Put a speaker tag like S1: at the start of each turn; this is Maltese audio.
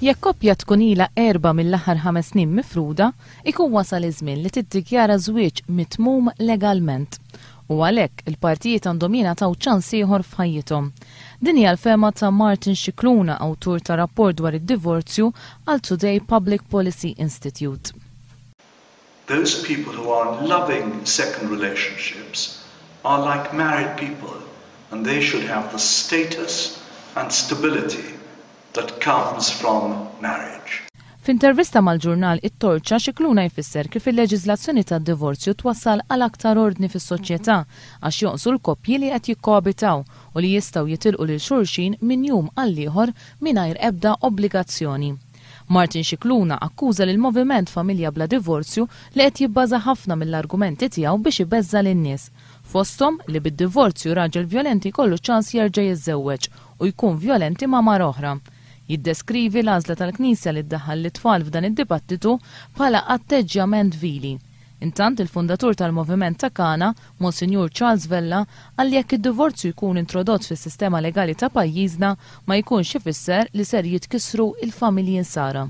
S1: Jekk koppja tkun ila erba mill-aħħar ħames snin mifruda, ikun wasal iż-żmien li tiddikjara żwieġ mitmum legalment. U għalhekk il-partijiet għandhom taw ċans ieħor f'ħajjithom. Din hija l-fema ta' Martin Xikluna, awtur ta' rapport dwar id-divorzju għal Today Public Policy Institute.
S2: Those people who are loving second relationships are like married people and they should
S3: have the status and stability that comes from marriage.
S1: F'intervista mal-ġurnal it-torċa xikluna jfisser kif il-leġizlazzjoni tad divorzju twassal għal aktar ordni fis-soċjetà għax jonqsu l-koppji li qed jikkoabitaw u li jistgħu jitilqu lil xulxin minn jum għal ieħor mingħajr ebda obbligazzjoni. Martin Xikluna akkuża lil moviment Familja bla Divorzju li qed jibbaża ħafna mill-argumenti tiegħu biex ibeżza lin-nies. Fostom li bid-divorzju raġel violenti kollu ċans jerġa' jiżewweġ u jkun violenti ma' mar oħra Jiddeskrivi l-għażla tal-Knisja li ddaħħal l-tfal f'dan id-dibattitu bħala atteġġjament vili. Intant il-fundatur tal-Moviment ta' Kana, Monsignor Charles Vella, għal jekk id-divorzju jkun introdott fis sistema legali ta' pajjiżna ma jkunx ifisser li ser jitkisru il-familji insara.